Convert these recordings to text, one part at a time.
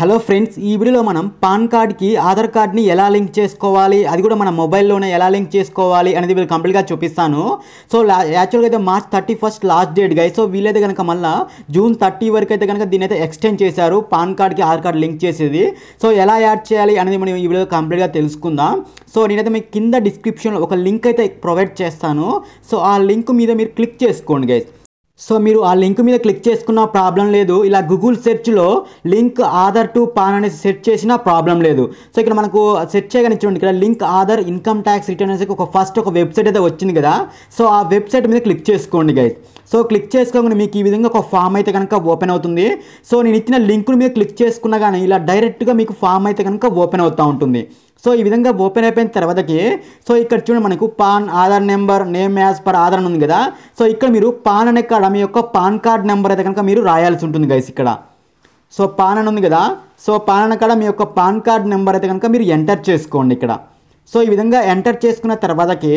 hello friends ఈ వీడియోలో మనం పాన్ కార్డ్కి ఆధార్ కార్డ్ని ఎలా లింక్ చేసుకోవాలి అది కూడా మన మొబైల్లోనే ఎలా లింక్ చేసుకోవాలి అనేది వీళ్ళు కంప్లీట్గా చూపిస్తాను సో యాక్చువల్గా అయితే March thirty first last date గా సో వీలైతే కనుక మళ్ళీ జూన్ థర్టీ వరకు అయితే కనుక దీని అయితే ఎక్స్టెండ్ చేశారు పాన్ కార్డ్కి ఆధార్ కార్డ్ లింక్ చేసేది సో ఎలా యాడ్ చేయాలి అనేది మనం ఈ వీడియో కంప్లీట్గా తెలుసుకుందాం సో నేనైతే మీకు కింద డిస్క్రిప్షన్లో ఒక లింక్ అయితే ప్రొవైడ్ చేస్తాను సో ఆ లింక్ మీద మీరు క్లిక్ చేసుకోండి గైస్ సో మీరు ఆ లింక్ మీద క్లిక్ చేసుకున్న ప్రాబ్లం లేదు ఇలా గూగుల్ సెర్చ్లో లింక్ ఆధార్ టు పాన్ అనేసి సెర్చ్ చేసినా ప్రాబ్లం లేదు సో ఇక్కడ మనకు సెర్చ్ చేయగానే చూడండి ఇక్కడ link Aadhaar income tax return అనేసి ఒక ఫస్ట్ ఒక వెబ్సైట్ అయితే వచ్చింది కదా సో ఆ వెబ్సైట్ మీద క్లిక్ చేసుకోండి గైస్ సో క్లిక్ చేసుకోకుండా మీకు ఈ విధంగా ఒక ఫామ్ అయితే కనుక ఓపెన్ అవుతుంది సో నేను ఇచ్చిన లింక్ మీద క్లిక్ చేసుకున్నా కానీ ఇలా డైరెక్ట్గా మీకు ఫామ్ అయితే కనుక ఓపెన్ అవుతూ ఉంటుంది సో ఈ విధంగా ఓపెన్ అయిపోయిన తర్వాతకి సో ఇక్కడ చూడండి మనకు PAN Aadhaar number name as per Aadhaar ఉంది కదా సో ఇక్కడ మీరు పాన్ అనే కాడ మీ యొక్క పాన్ కార్డ్ నెంబర్ అయితే కనుక మీరు రాయాల్సి ఉంటుంది గైస్ ఇక్కడ సో పాన్ అని ఉంది కదా సో పాన్ అనే కాడ మీ యొక్క పాన్ కార్డ్ నెంబర్ అయితే కనుక మీరు ఎంటర్ చేసుకోండి ఇక్కడ సో ఈ విధంగా ఎంటర్ చేసుకున్న తర్వాతకి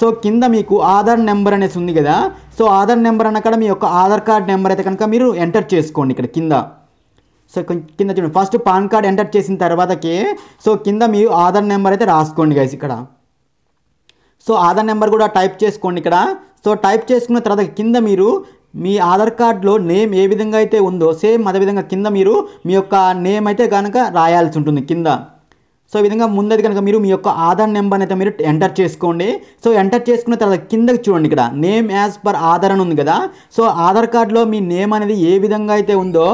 సో కింద మీకు ఆధార్ నెంబర్ అనేసి ఉంది కదా సో ఆధార్ నెంబర్ అన్న కాడ మీ యొక్క ఆధార్ కార్డ్ నెంబర్ అయితే కనుక మీరు ఎంటర్ చేసుకోండి ఇక్కడ కింద సో కింద చూడండి ఫస్ట్ పాన్ కార్డ్ ఎంటర్ చేసిన తర్వాతకి సో కింద మీ ఆధార్ నెంబర్ అయితే రాసుకోండి గైస్ ఇక్కడ సో ఆధార్ నెంబర్ కూడా టైప్ చేసుకోండి ఇక్కడ సో టైప్ చేసుకున్న తర్వాత కింద మీరు మీ ఆధార్ కార్డులో నేమ్ ఏ విధంగా అయితే ఉందో సేమ్ అదేవిధంగా కింద మీరు మీ యొక్క నేమ్ అయితే కనుక రాయాల్సి ఉంటుంది కింద సో ఈ విధంగా ముందది కనుక మీరు మీ యొక్క ఆధార్ నెంబర్ అయితే మీరు ఎంటర్ చేసుకోండి సో ఎంటర్ చేసుకున్న తర్వాత కిందకి చూడండి ఇక్కడ నేమ్ యాజ్ పర్ ఆధార్ అని ఉంది కదా సో ఆధార్ కార్డులో మీ నేమ్ అనేది ఏ విధంగా అయితే ఉందో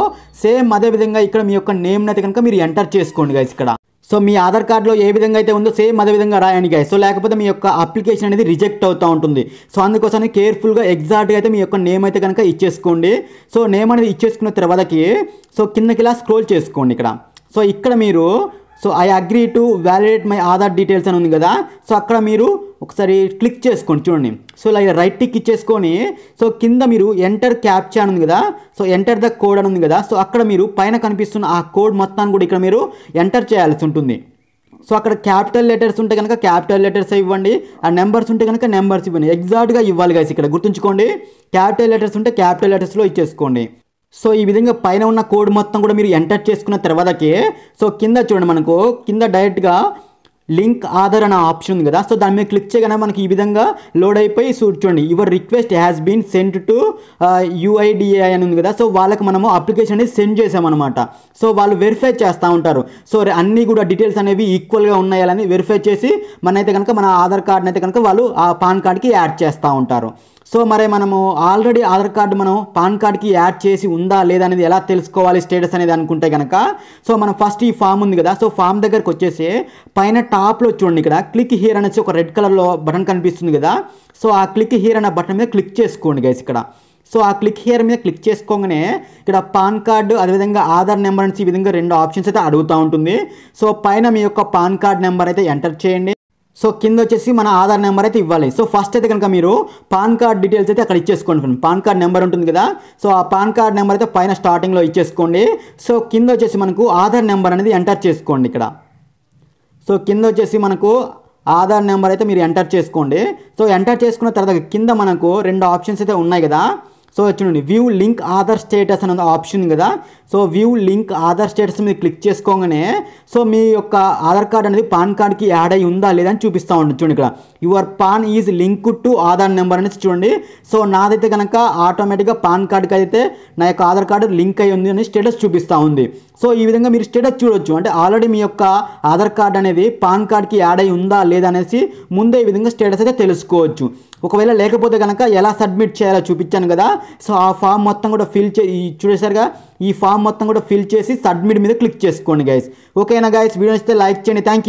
సేమ్ అదే విధంగా ఇక్కడ మీ యొక్క నేమ్ని అయితే కనుక మీరు ఎంటర్ చేసుకోండి గైస్ ఇక్కడ సో మీ ఆధార్ కార్డులో ఏ విధంగా అయితే ఉందో సేమ్ అదే విధంగా రాయండి గాయ సో లేకపోతే మీ యొక్క అప్లికేషన్ అనేది రిజెక్ట్ అవుతూ ఉంటుంది సో అందుకోసం కేర్ఫుల్గా ఎగ్జాక్ట్గా అయితే మీ యొక్క నేమ్ అయితే కనుక ఇచ్చేసుకోండి సో నేమ్ అనేది ఇచ్చేసుకున్న తర్వాతకి సో కిందకి ఇలా స్క్రోల్ చేసుకోండి ఇక్కడ సో ఇక్కడ మీరు so I agree to validate my Aadhaar details అని ఉంది కదా సో అక్కడ మీరు ఒకసారి క్లిక్ చేసుకోండి చూడండి సో ఇలా రైట్ టిక్ ఇచ్చేసుకొని సో కింద మీరు ఎంటర్ క్యాప్చా అని ఉంది కదా సో ఎంటర్ ద కోడ్ అని ఉంది కదా సో అక్కడ మీరు పైన కనిపిస్తున్న ఆ కోడ్ మొత్తాన్ని కూడా ఇక్కడ మీరు ఎంటర్ చేయాల్సి ఉంటుంది సో అక్కడ క్యాపిటల్ లెటర్స్ ఉంటే కనుక క్యాపిటల్ లెటర్స్ ఇవ్వండి ఆ నెంబర్స్ ఉంటే కనుక నెంబర్స్ ఇవ్వండి ఎగ్జాక్ట్గా ఇవ్వాలి కదా ఇక్కడ గుర్తుంచుకోండి క్యాపిటల్ లెటర్స్ ఉంటే క్యాపిటల్ లెటర్స్లో ఇచ్చేసుకోండి సో ఈ విధంగా పైన ఉన్న కోడ్ మొత్తం కూడా మీరు ఎంటర్ చేసుకున్న తర్వాతకే సో కింద చూడండి మనకు కింద డైరెక్ట్గా లింక్ ఆధార్ అనే ఆప్షన్ ఉంది కదా సో దాని మీద క్లిక్ చేయగానే మనకి ఈ విధంగా లోడ్ అయిపోయి చూడండి your request has been sent to UIDAI అని ఉంది కదా సో వాళ్ళకి మనము అప్లికేషన్ అనేది సెండ్ చేసామన్నమాట సో వాళ్ళు వెరిఫై చేస్తూ ఉంటారు సో అన్నీ కూడా డీటెయిల్స్ అనేవి ఈక్వల్గా ఉన్నాయని వెరిఫై చేసి మనైతే కనుక మన ఆధార్ కార్డ్ని అయితే కనుక వాళ్ళు ఆ పాన్ కార్డ్కి యాడ్ చేస్తూ ఉంటారు సో మరి మనము ఆల్రెడీ ఆధార్ కార్డు మనం పాన్ కార్డ్కి యాడ్ చేసి ఉందా లేదా అనేది ఎలా తెలుసుకోవాలి స్టేటస్ అనేది అనుకుంటే కనుక సో మనం ఫస్ట్ ఈ ఫామ్ ఉంది కదా సో ఫామ్ దగ్గరకు వచ్చేసి పైన టాప్లో చూడండి ఇక్కడ క్లిక్ హియర్ అనేసి ఒక రెడ్ కలర్లో బటన్ కనిపిస్తుంది కదా సో ఆ క్లిక్ హియర్ అనే బటన్ మీద క్లిక్ చేసుకోండి గైస్ ఇక్కడ సో ఆ క్లిక్ హియర్ మీద క్లిక్ చేసుకోగానే ఇక్కడ పాన్ కార్డు అదేవిధంగా ఆధార్ నెంబర్ నుంచి ఈ విధంగా రెండు ఆప్షన్స్ అయితే అడుగుతూ ఉంటుంది సో పైన మీ యొక్క పాన్ కార్డ్ నెంబర్ అయితే ఎంటర్ చేయండి సో కింద వచ్చేసి మన ఆధార్ నెంబర్ అయితే ఇవ్వాలి సో ఫస్ట్ అయితే కనుక మీరు పాన్ కార్డ్ డీటెయిల్స్ అయితే అక్కడ ఇచ్చేసుకోండి ఫ్రెండ్ పాన్ కార్డ్ నెంబర్ ఉంటుంది కదా సో ఆ పాన్ కార్డ్ నెంబర్ అయితే పైన స్టార్టింగ్లో ఇచ్చేసుకోండి సో కింద వచ్చేసి మనకు ఆధార్ నెంబర్ అనేది ఎంటర్ చేసుకోండి ఇక్కడ సో కింద వచ్చేసి మనకు ఆధార్ నెంబర్ అయితే మీరు ఎంటర్ చేసుకోండి సో ఎంటర్ చేసుకున్న తర్వాత కింద మనకు రెండు ఆప్షన్స్ అయితే ఉన్నాయి కదా సో చూడండి వ్యూ లింక్ ఆధార్ స్టేటస్ అనే ఆప్షన్ కదా so view link Aadhaar status మీద క్లిక్ చేసుకోగానే సో మీ యొక్క ఆధార్ కార్డ్ అనేది పాన్ కార్డ్కి యాడ్ అయ్యి ఉందా లేదా అని చూపిస్తూ ఉంటుంది చూడండి ఇక్కడ your PAN is link to Aadhaar number అనేది చూడండి సో నాదైతే కనుక ఆటోమేటిక్గా పాన్ కార్డ్కి అయితే నా యొక్క ఆధార్ కార్డు లింక్ అయ్యి ఉంది అనే స్టేటస్ చూపిస్తూ ఉంది సో ఈ విధంగా మీరు స్టేటస్ చూడొచ్చు అంటే ఆల్రెడీ మీ యొక్క ఆధార్ కార్డ్ అనేది పాన్ కార్డ్కి యాడ్ అయి ఉందా లేదా అనేసి ముందే ఈ విధంగా స్టేటస్ అయితే తెలుసుకోవచ్చు ఒకవేళ లేకపోతే కనుక ఎలా సబ్మిట్ చేయాలో చూపించాను కదా సో ఆ ఫామ్ మొత్తం కూడా ఫిల్ చే చూడేసరిగా ఈ ఫామ్ మొత్తం కూడా ఫిల్ చేసి సబ్మిట్ మీద క్లిక్ చేసుకోండి గైస్ ఓకేనా గైస్ వీడియో నచ్చితే లైక్ చేయండి థ్యాంక్ యూ